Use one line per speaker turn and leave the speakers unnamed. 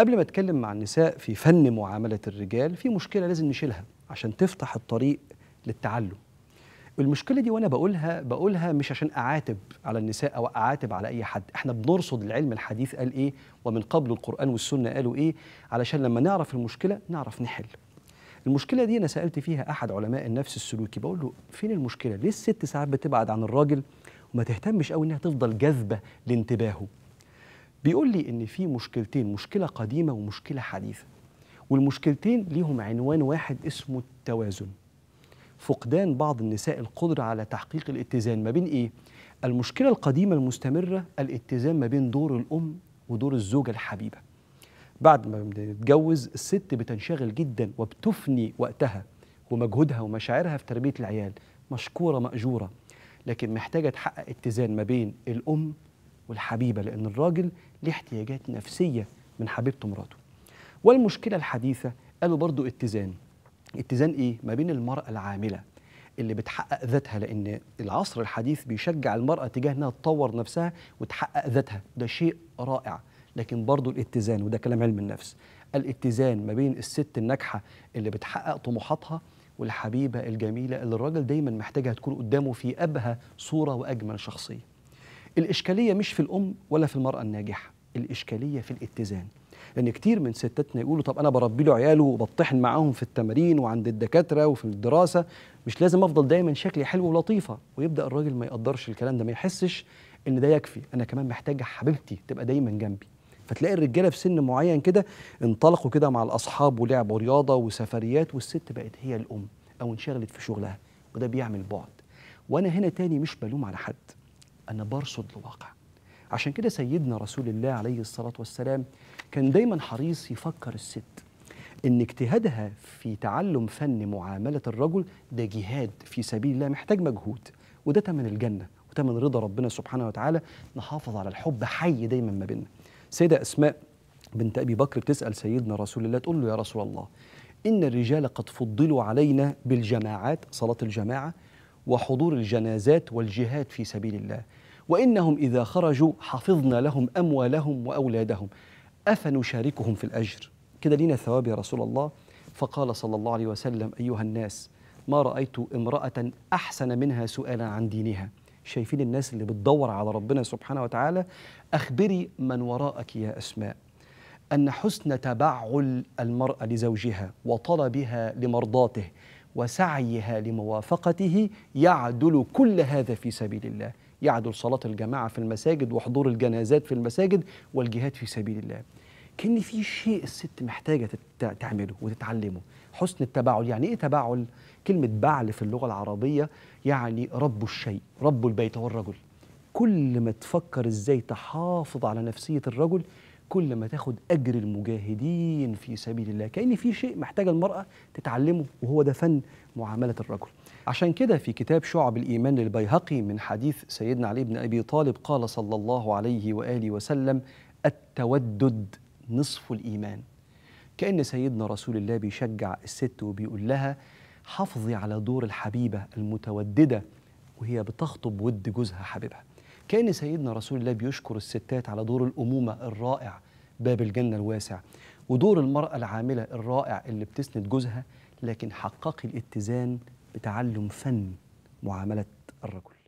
قبل ما اتكلم مع النساء في فن معامله الرجال في مشكله لازم نشيلها عشان تفتح الطريق للتعلم المشكله دي وانا بقولها بقولها مش عشان اعاتب على النساء او اعاتب على اي حد احنا بنرصد العلم الحديث قال ايه ومن قبل القران والسنه قالوا ايه علشان لما نعرف المشكله نعرف نحل المشكله دي انا سالت فيها احد علماء النفس السلوكي بقول له فين المشكله ليه الست ساعات بتبعد عن الراجل وما تهتمش قوي انها تفضل جذبه لانتباهه بيقول لي ان في مشكلتين مشكله قديمه ومشكله حديثه والمشكلتين ليهم عنوان واحد اسمه التوازن فقدان بعض النساء القدره على تحقيق الاتزان ما بين ايه المشكله القديمه المستمره الاتزان ما بين دور الام ودور الزوجه الحبيبه بعد ما بنتجوز الست بتنشغل جدا وبتفني وقتها ومجهودها ومشاعرها في تربيه العيال مشكوره ماجوره لكن محتاجه تحقق اتزان ما بين الام والحبيبة لأن الراجل ليه احتياجات نفسية من حبيبته مراته والمشكلة الحديثة قالوا برضو اتزان اتزان إيه؟ ما بين المرأة العاملة اللي بتحقق ذاتها لأن العصر الحديث بيشجع المرأة تجاه إنها تطور نفسها وتحقق ذاتها ده شيء رائع لكن برضو الاتزان وده كلام علم النفس الاتزان ما بين الست الناجحة اللي بتحقق طموحاتها والحبيبة الجميلة اللي الراجل دايما محتاجها تكون قدامه في أبهى صورة وأجمل شخصية الإشكالية مش في الأم ولا في المرأة الناجحة الإشكالية في الاتزان لأن كتير من ستاتنا يقولوا طب أنا بربي له عياله وبطحن معاهم في التمارين وعند الدكاترة وفي الدراسة مش لازم أفضل دايما شكلي حلو ولطيفة ويبدأ الراجل ما يقدرش الكلام ده ما يحسش إن ده يكفي أنا كمان محتاجة حبيبتي تبقى دايما جنبي فتلاقي الرجاله في سن معين كده انطلقوا كده مع الاصحاب ولعبوا رياضه وسفريات والست بقت هي الام او انشغلت في شغلها وده بيعمل بعد وانا هنا تاني مش بلوم على حد أنا برصد الواقع عشان كده سيدنا رسول الله عليه الصلاة والسلام كان دايما حريص يفكر الست إن اجتهادها في تعلم فن معاملة الرجل ده جهاد في سبيل الله محتاج مجهود وده تمن الجنة وتمن رضا ربنا سبحانه وتعالى نحافظ على الحب حي دايما ما بيننا سيدة أسماء بنت أبي بكر بتسأل سيدنا رسول الله تقول له يا رسول الله إن الرجال قد فضلوا علينا بالجماعات صلاة الجماعة وحضور الجنازات والجهاد في سبيل الله وإنهم إذا خرجوا حفظنا لهم أموالهم وأولادهم أفنشاركهم في الأجر كده لينا ثواب يا رسول الله فقال صلى الله عليه وسلم أيها الناس ما رأيت امرأة أحسن منها سؤالا عن دينها شايفين الناس اللي بتدور على ربنا سبحانه وتعالى أخبري من وراءك يا أسماء أن حسن تبعل المرأة لزوجها وطلبها لمرضاته وسعيها لموافقته يعدل كل هذا في سبيل الله يعدل صلاة الجماعة في المساجد وحضور الجنازات في المساجد والجهاد في سبيل الله كان في شيء الست محتاجة تعمله وتتعلمه حسن التباعل يعني إيه تباعل؟ كلمة بعل في اللغة العربية يعني رب الشيء رب البيت هو الرجل كل ما تفكر إزاي تحافظ على نفسية الرجل كل ما تاخد اجر المجاهدين في سبيل الله كان في شيء محتاجه المراه تتعلمه وهو ده فن معامله الرجل عشان كده في كتاب شعب الايمان للبيهقي من حديث سيدنا علي بن ابي طالب قال صلى الله عليه واله وسلم التودد نصف الايمان كان سيدنا رسول الله بيشجع الست وبيقول لها حافظي على دور الحبيبه المتودده وهي بتخطب ود جوزها حبيبها كان سيدنا رسول الله بيشكر الستات على دور الأمومة الرائع باب الجنة الواسع ودور المرأة العاملة الرائع اللي بتسند جوزها لكن حققي الاتزان بتعلم فن معاملة الرجل